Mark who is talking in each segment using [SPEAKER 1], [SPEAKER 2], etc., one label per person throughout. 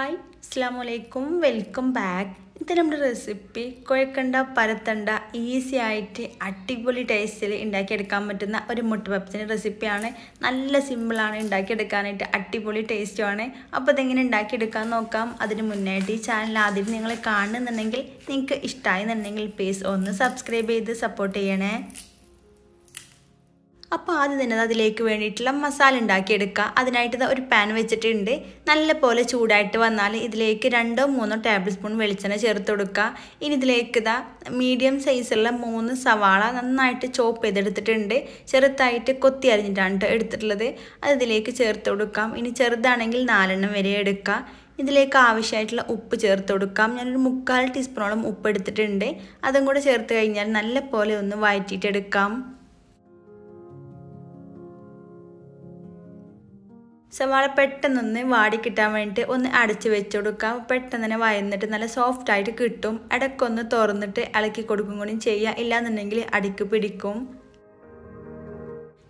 [SPEAKER 1] hi അസ്സാമലൈക്കും welcome back ഇത് നമ്മുടെ റെസിപ്പി കുഴക്കണ്ട പരത്തണ്ട ഈസി ആയിട്ട് അടിപൊളി ടേസ്റ്റിൽ ഉണ്ടാക്കിയെടുക്കാൻ പറ്റുന്ന ഒരു മുട്ട റെസിപ്പിയാണ് നല്ല സിമ്പിളാണ് ഉണ്ടാക്കിയെടുക്കാനായിട്ട് അടിപൊളി ടേസ്റ്റുമാണ് അപ്പോൾ അതെങ്ങനെ ഉണ്ടാക്കിയെടുക്കാൻ നോക്കാം അതിന് മുന്നായിട്ട് ഈ ചാനൽ ആദ്യം നിങ്ങൾ കാണുന്നുണ്ടെങ്കിൽ നിങ്ങൾക്ക് ഇഷ്ടമായി എന്നുണ്ടെങ്കിൽ പ്ലീസ് ഒന്ന് സബ്സ്ക്രൈബ് ചെയ്ത് സപ്പോർട്ട് ചെയ്യണേ അപ്പോൾ ആദ്യം തന്നെ അതിലേക്ക് വേണ്ടിയിട്ടുള്ള മസാല ഉണ്ടാക്കിയെടുക്കുക അതിനായിട്ട് ഒരു പാൻ വെച്ചിട്ടുണ്ട് നല്ല പോലെ ചൂടായിട്ട് വന്നാൽ ഇതിലേക്ക് രണ്ടോ മൂന്നോ ടേബിൾ സ്പൂൺ വെളിച്ചെണ്ണ ചേർത്ത് കൊടുക്കുക ഇനി ഇതിലേക്ക് ഇതാ മീഡിയം സൈസുള്ള മൂന്ന് സവാള നന്നായിട്ട് ചോപ്പ് ചെയ്തെടുത്തിട്ടുണ്ട് ചെറുതായിട്ട് കൊത്തി അരിഞ്ഞിട്ടാണ് എടുത്തിട്ടുള്ളത് അത് ഇതിലേക്ക് ചേർത്ത് കൊടുക്കാം ഇനി ചെറുതാണെങ്കിൽ നാലെണ്ണം വരെ എടുക്കുക ഇതിലേക്ക് ആവശ്യമായിട്ടുള്ള ഉപ്പ് ചേർത്ത് കൊടുക്കാം ഞാനൊരു മുക്കാൽ ടീസ്പൂണോളം ഉപ്പ് എടുത്തിട്ടുണ്ട് അതും കൂടെ ചേർത്ത് കഴിഞ്ഞാൽ നല്ല പോലെ ഒന്ന് വഴറ്റിയിട്ടെടുക്കാം സോ സവാള പെട്ടെന്നൊന്ന് വാടിക്കിട്ടാൻ വേണ്ടിയിട്ട് ഒന്ന് അടച്ച് വെച്ച് കൊടുക്കാം പെട്ടെന്ന് തന്നെ വയന്നിട്ട് നല്ല സോഫ്റ്റായിട്ട് കിട്ടും ഇടയ്ക്കൊന്ന് തുറന്നിട്ട് ഇളക്കി കൊടുക്കും കൂടി ചെയ്യുക ഇല്ലാന്നുണ്ടെങ്കിൽ അടിക്ക് പിടിക്കും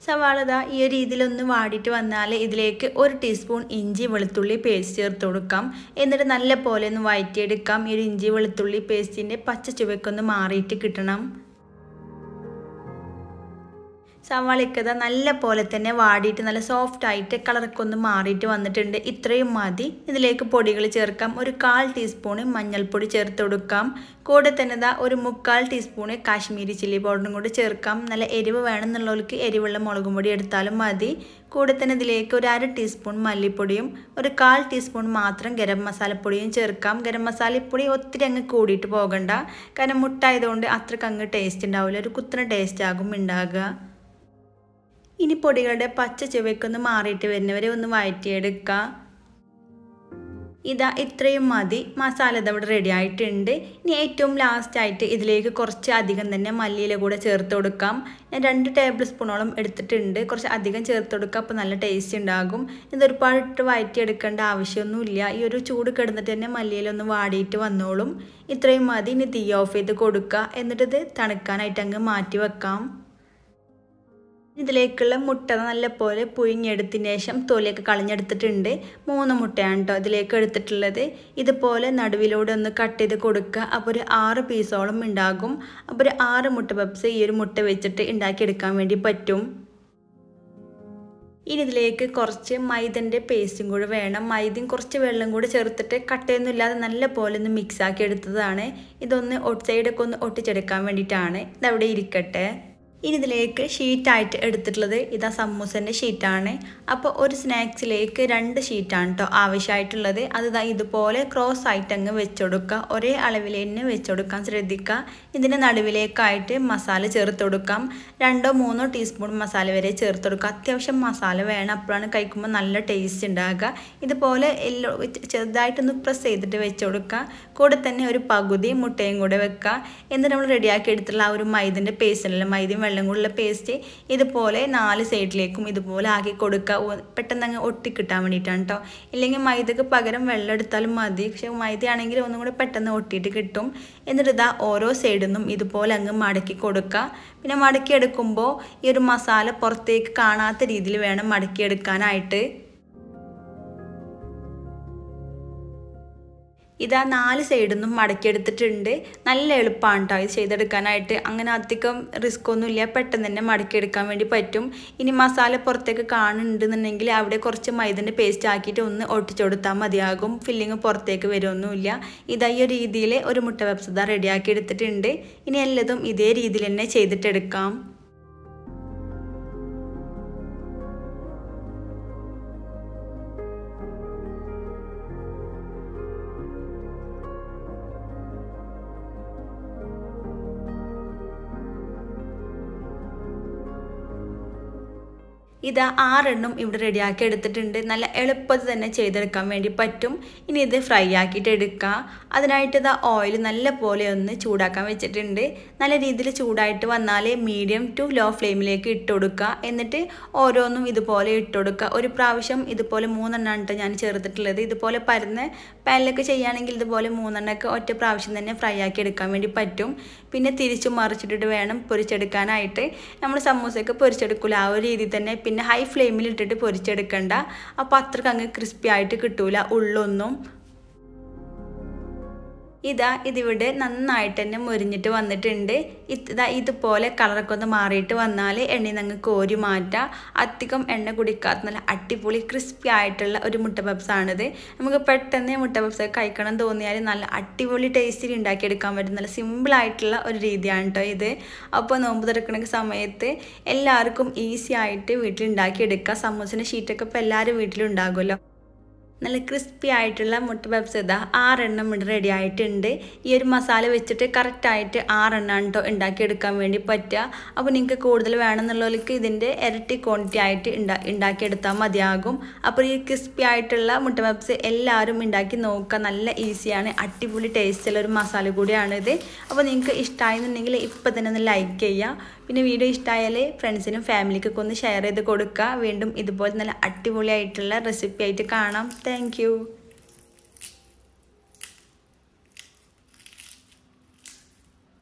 [SPEAKER 1] സവാളതാ ഈ ഒരു രീതിയിലൊന്ന് വാടിയിട്ട് വന്നാൽ ഇതിലേക്ക് ഒരു ടീസ്പൂൺ ഇഞ്ചി വെളുത്തുള്ളി പേസ്റ്റ് ചേർത്ത് കൊടുക്കാം എന്നിട്ട് നല്ല പോലെ ഒന്ന് വയറ്റിയെടുക്കാം ഈ ഒരു ഇഞ്ചി വെളുത്തുള്ളി പേസ്റ്റിൻ്റെ പച്ച ചുവക്കൊന്ന് മാറിയിട്ട് കിട്ടണം സവാളയ്ക്കത് നല്ല പോലെ തന്നെ വാടിയിട്ട് നല്ല സോഫ്റ്റ് ആയിട്ട് കളറൊക്കെ ഒന്ന് മാറിയിട്ട് വന്നിട്ടുണ്ട് ഇത്രയും മതി ഇതിലേക്ക് പൊടികൾ ചേർക്കാം ഒരു കാൽ ടീസ്പൂണ് മഞ്ഞൾപ്പൊടി ചേർത്ത് കൊടുക്കാം കൂടെ തന്നെ ഇതാ ഒരു മുക്കാൽ ടീസ്പൂണ് കാശ്മീരി ചില്ലി പൗഡറും കൂടി ചേർക്കാം നല്ല എരിവ് വേണമെന്നുള്ളവർക്ക് എരിവുള്ള മുളകും പൊടി എടുത്താലും മതി കൂടെ തന്നെ ഇതിലേക്ക് ഒരു അര ടീസ്പൂൺ മല്ലിപ്പൊടിയും ഒരു കാൽ ടീസ്പൂൺ മാത്രം ഗരം മസാലപ്പൊടിയും ചേർക്കാം ഗരം മസാലപ്പൊടി ഒത്തിരി അങ്ങ് കൂടിയിട്ട് പോകണ്ട കാരണം മുട്ടായതുകൊണ്ട് അത്രക്കങ്ങ് ടേസ്റ്റ് ഉണ്ടാവില്ല ഒരു കുത്തന ടേസ്റ്റ് ആകും ഉണ്ടാകുക ഇനി പൊടികളുടെ പച്ച ചുവക്കൊന്ന് മാറിയിട്ട് വരുന്നവരെ ഒന്ന് വഴറ്റിയെടുക്കുക ഇതാ ഇത്രയും മതി മസാല ഇതവിടെ റെഡി ആയിട്ടുണ്ട് ഇനി ഏറ്റവും ലാസ്റ്റായിട്ട് ഇതിലേക്ക് കുറച്ച് അധികം തന്നെ മല്ലിയില കൂടെ ചേർത്ത് കൊടുക്കാം ഞാൻ രണ്ട് ടേബിൾ സ്പൂണോളം എടുത്തിട്ടുണ്ട് കുറച്ച് അധികം ചേർത്ത് കൊടുക്കുക അപ്പോൾ നല്ല ടേസ്റ്റ് ഉണ്ടാകും ഇതൊരുപാട് ഇട്ട് വഴറ്റിയെടുക്കേണ്ട ആവശ്യമൊന്നുമില്ല ഈ ഒരു ചൂട് കിടന്നിട്ട് തന്നെ മല്ലിയില ഒന്ന് വാടിയിട്ട് വന്നോളും ഇത്രയും മതി ഇനി തീ ഓഫ് ചെയ്ത് കൊടുക്കുക എന്നിട്ടിത് തണുക്കാനായിട്ട് അങ്ങ് മാറ്റി വെക്കാം ഇതിലേക്കുള്ള മുട്ട നല്ലപോലെ പുഴുങ്ങിയെടുത്തതിന് ശേഷം തൊലിയൊക്കെ കളഞ്ഞെടുത്തിട്ടുണ്ട് മൂന്ന് മുട്ടയാണ് കേട്ടോ ഇതിലേക്ക് എടുത്തിട്ടുള്ളത് ഇതുപോലെ നടുവിലൂടെ ഒന്ന് കട്ട് ചെയ്ത് കൊടുക്കുക അപ്പോൾ ഒരു ആറ് പീസോളം ഉണ്ടാകും അപ്പോൾ ഒരു ആറ് മുട്ട പപ്സ് ഈ ഒരു മുട്ട വെച്ചിട്ട് ഉണ്ടാക്കിയെടുക്കാൻ വേണ്ടി പറ്റും ഇനി ഇതിലേക്ക് കുറച്ച് മൈദൻ്റെ പേസ്റ്റും കൂടി വേണം മൈദയും കുറച്ച് വെള്ളം കൂടി ചേർത്തിട്ട് കട്ടയൊന്നും ഇല്ലാതെ നല്ല പോലെ ഒന്ന് മിക്സാക്കി എടുത്തതാണ് ഇതൊന്ന് സൈഡൊക്കെ ഒന്ന് ഒട്ടിച്ചെടുക്കാൻ വേണ്ടിയിട്ടാണ് ഇതവിടെ ഇരിക്കട്ടെ ഇനി ഇതിലേക്ക് ഷീറ്റായിട്ട് എടുത്തിട്ടുള്ളത് ഇതാ സമൂസൻ്റെ ഷീറ്റാണ് അപ്പോൾ ഒരു സ്നാക്സിലേക്ക് രണ്ട് ഷീറ്റാണ് കേട്ടോ ആവശ്യമായിട്ടുള്ളത് അത് ഇതാ ഇതുപോലെ ക്രോസ് ആയിട്ട് അങ്ങ് വെച്ചുകൊടുക്കുക ഒരേ അളവിൽ തന്നെ വെച്ചുകൊടുക്കാൻ ശ്രദ്ധിക്കുക ഇതിൻ്റെ നടുവിലേക്കായിട്ട് മസാല ചേർത്ത് കൊടുക്കാം രണ്ടോ മൂന്നോ ടീസ്പൂൺ മസാല വരെ ചേർത്ത് കൊടുക്കുക അത്യാവശ്യം മസാല വേണം അപ്പോഴാണ് കഴിക്കുമ്പോൾ നല്ല ടേസ്റ്റ് ഉണ്ടാകുക ഇതുപോലെ എല്ലോ ചെറുതായിട്ടൊന്ന് പ്രസ് ചെയ്തിട്ട് വെച്ച് കൊടുക്കുക കൂടെ തന്നെ ഒരു പകുതി മുട്ടയും കൂടെ വെക്കുക എന്നിട്ട് നമ്മൾ റെഡിയാക്കി എടുത്തിട്ടുള്ള ആ ഒരു മൈദിൻ്റെ പേസ്റ്റിലുള്ള മൈദയും വെള്ളം കൊണ്ടുള്ള പേസ്റ്റ് ഇതുപോലെ നാല് സൈഡിലേക്കും ഇതുപോലെ ആക്കി കൊടുക്കുക പെട്ടെന്ന് അങ്ങ് ഒട്ടിക്കിട്ടാൻ വേണ്ടിയിട്ടാണ് കേട്ടോ ഇല്ലെങ്കിൽ മൈദക്ക് പകരം വെള്ളം എടുത്താലും മതി പക്ഷെ മൈദയാണെങ്കിൽ ഒന്നും കൂടി പെട്ടെന്ന് ഒട്ടിയിട്ട് കിട്ടും എന്നിട്ട് ഇതാ ഓരോ സൈഡിൽ നിന്നും ഇതുപോലെ അങ്ങ് മടക്കി കൊടുക്കുക പിന്നെ മടക്കിയെടുക്കുമ്പോൾ ഈ ഒരു മസാല പുറത്തേക്ക് കാണാത്ത രീതിയിൽ വേണം മടക്കിയെടുക്കാനായിട്ട് ഇതാ നാല് സൈഡിൽ നിന്നും മടക്കിയെടുത്തിട്ടുണ്ട് നല്ല എളുപ്പമാണ് കേട്ടോ ഇത് ചെയ്തെടുക്കാനായിട്ട് അങ്ങനെ അധികം റിസ്ക് ഒന്നുമില്ല പെട്ടെന്ന് തന്നെ മടക്കിയെടുക്കാൻ വേണ്ടി പറ്റും ഇനി മസാല പുറത്തേക്ക് കാണുന്നുണ്ടെന്നുണ്ടെങ്കിൽ അവിടെ കുറച്ച് മൈദൻ്റെ പേസ്റ്റ് ആക്കിയിട്ട് ഒന്ന് ഒട്ടിച്ചു കൊടുത്താൽ മതിയാകും ഫില്ലിങ് പുറത്തേക്ക് വരുമൊന്നുമില്ല ഇതാ ഈ രീതിയിൽ ഒരു മുട്ട വെബ്സദ റെഡിയാക്കി എടുത്തിട്ടുണ്ട് ഇനി എല്ലാതും ഇതേ രീതിയിൽ തന്നെ ചെയ്തിട്ടെടുക്കാം ഇത് ആറെണ്ണം ഇവിടെ റെഡിയാക്കി എടുത്തിട്ടുണ്ട് നല്ല എളുപ്പത്തിൽ തന്നെ ചെയ്തെടുക്കാൻ വേണ്ടി പറ്റും ഇനി ഇത് ഫ്രൈ ആക്കിയിട്ട് എടുക്കുക അതിനായിട്ട് ഇത് ഓയിൽ നല്ല പോലെ ഒന്ന് ചൂടാക്കാൻ വെച്ചിട്ടുണ്ട് നല്ല രീതിയിൽ ചൂടായിട്ട് വന്നാൽ മീഡിയം ടു ലോ ഫ്ലെയിമിലേക്ക് ഇട്ട് കൊടുക്കുക എന്നിട്ട് ഓരോന്നും ഇതുപോലെ ഇട്ട് കൊടുക്കുക ഒരു പ്രാവശ്യം ഇതുപോലെ മൂന്നെണ്ണമാണ് ഞാൻ ചേർത്തിട്ടുള്ളത് ഇതുപോലെ പരന്ന് പാനിലൊക്കെ ചെയ്യുകയാണെങ്കിൽ ഇതുപോലെ മൂന്നെണ്ണമൊക്കെ ഒറ്റ പ്രാവശ്യം തന്നെ ഫ്രൈ ആക്കി എടുക്കാൻ വേണ്ടി പറ്റും പിന്നെ തിരിച്ചു മറിച്ചിട്ടിട്ട് വേണം പൊരിച്ചെടുക്കാനായിട്ട് നമ്മൾ സമൂസയൊക്കെ പൊരിച്ചെടുക്കില്ല ആ ഒരു രീതിയിൽ തന്നെ പിന്നെ ഹൈ ഫ്ലെയിമിൽ ഇട്ടിട്ട് പൊരിച്ചെടുക്കണ്ട അപ്പോൾ അത്രയ്ക്ക് അങ്ങ് ക്രിസ്പി ആയിട്ട് കിട്ടൂല ഉള്ളൊന്നും ഇതാ ഇതിവിടെ നന്നായിട്ട് തന്നെ മുരിഞ്ഞിട്ട് വന്നിട്ടുണ്ട് ഇതാ ഇതുപോലെ കളറൊക്കെ ഒന്ന് മാറിയിട്ട് വന്നാൽ എണ്ണ ഞങ്ങൾ കോരി മാറ്റാം അധികം എണ്ണ കുടിക്കാത്ത നല്ല അടിപൊളി ക്രിസ്പി ആയിട്ടുള്ള ഒരു മുട്ട പപ്സാണിത് നമുക്ക് പെട്ടെന്ന് മുട്ട പപ്സ് കഴിക്കണം തോന്നിയാൽ നല്ല അടിപൊളി ടേസ്റ്റിൽ ഉണ്ടാക്കിയെടുക്കാൻ പറ്റും നല്ല സിമ്പിളായിട്ടുള്ള ഒരു രീതിയാണ് കേട്ടോ ഇത് അപ്പോൾ നോമ്പ് തുറക്കുന്ന സമയത്ത് എല്ലാവർക്കും ഈസി ആയിട്ട് വീട്ടിൽ ഉണ്ടാക്കിയെടുക്കുക സമൂസിൻ്റെ ഷീറ്റൊക്കെ ഇപ്പോൾ എല്ലാവരും വീട്ടിലുണ്ടാകുമല്ലോ നല്ല ക്രിസ്പി ആയിട്ടുള്ള മുട്ട പപ്സ് ഇതാ ആറെണ്ണം ഇവിടെ റെഡി ആയിട്ടുണ്ട് ഈ ഒരു മസാല വെച്ചിട്ട് കറക്റ്റായിട്ട് ആറെണ്ണം കേട്ടോ ഉണ്ടാക്കിയെടുക്കാൻ വേണ്ടി പറ്റുക അപ്പോൾ നിങ്ങൾക്ക് കൂടുതൽ വേണമെന്നുള്ളവർക്ക് ഇതിൻ്റെ ഇരട്ടി ക്വാണ്ടിറ്റി ആയിട്ട് ഉണ്ടാ ഉണ്ടാക്കിയെടുത്താൽ മതിയാകും അപ്പോൾ ഈ ക്രിസ്പി ആയിട്ടുള്ള മുട്ട പപ്സ് എല്ലാവരും ഉണ്ടാക്കി നോക്കുക നല്ല ഈസിയാണ് അടിപൊളി ടേസ്റ്റുള്ള ഒരു മസാല കൂടിയാണിത് അപ്പോൾ നിങ്ങൾക്ക് ഇഷ്ടമായിരുന്നുണ്ടെങ്കിൽ ഇപ്പം തന്നെ ഒന്ന് ലൈക്ക് ചെയ്യുക പിന്നെ വീഡിയോ ഇഷ്ടമായാൽ ഫ്രണ്ട്സിനും ഫാമിലിക്കൊക്കെ ഒന്ന് ഷെയർ ചെയ്ത് കൊടുക്കുക വീണ്ടും ഇതുപോലെ നല്ല അടിപൊളിയായിട്ടുള്ള റെസിപ്പി ആയിട്ട് കാണാം താങ്ക്